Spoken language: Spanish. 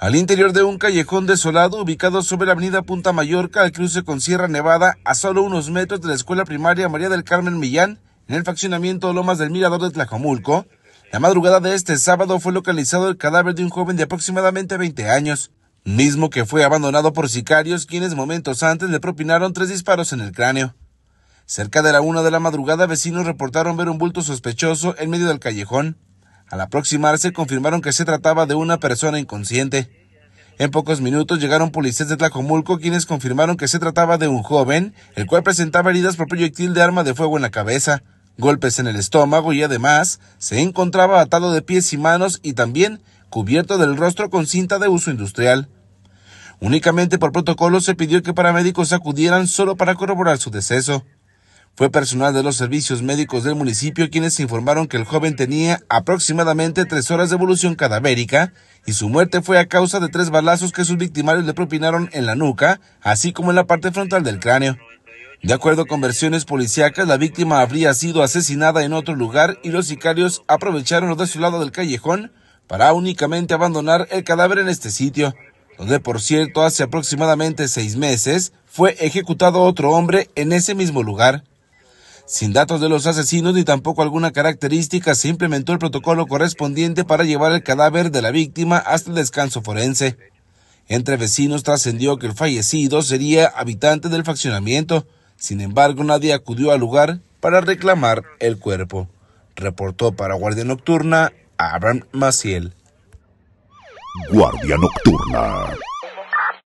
Al interior de un callejón desolado ubicado sobre la avenida Punta Mallorca, al cruce con Sierra Nevada, a solo unos metros de la escuela primaria María del Carmen Millán, en el faccionamiento Lomas del Mirador de Tlajomulco, la madrugada de este sábado fue localizado el cadáver de un joven de aproximadamente 20 años, mismo que fue abandonado por sicarios quienes momentos antes le propinaron tres disparos en el cráneo. Cerca de la una de la madrugada, vecinos reportaron ver un bulto sospechoso en medio del callejón. Al aproximarse confirmaron que se trataba de una persona inconsciente. En pocos minutos llegaron policías de Tlacomulco quienes confirmaron que se trataba de un joven, el cual presentaba heridas por proyectil de arma de fuego en la cabeza, golpes en el estómago y además se encontraba atado de pies y manos y también cubierto del rostro con cinta de uso industrial. Únicamente por protocolo se pidió que paramédicos acudieran solo para corroborar su deceso. Fue personal de los servicios médicos del municipio quienes informaron que el joven tenía aproximadamente tres horas de evolución cadavérica y su muerte fue a causa de tres balazos que sus victimarios le propinaron en la nuca, así como en la parte frontal del cráneo. De acuerdo con versiones policíacas, la víctima habría sido asesinada en otro lugar y los sicarios aprovecharon lo lado del callejón para únicamente abandonar el cadáver en este sitio, donde por cierto hace aproximadamente seis meses fue ejecutado otro hombre en ese mismo lugar. Sin datos de los asesinos ni tampoco alguna característica, se implementó el protocolo correspondiente para llevar el cadáver de la víctima hasta el descanso forense. Entre vecinos trascendió que el fallecido sería habitante del faccionamiento. Sin embargo, nadie acudió al lugar para reclamar el cuerpo. Reportó para Guardia Nocturna Abraham Maciel. Guardia Nocturna.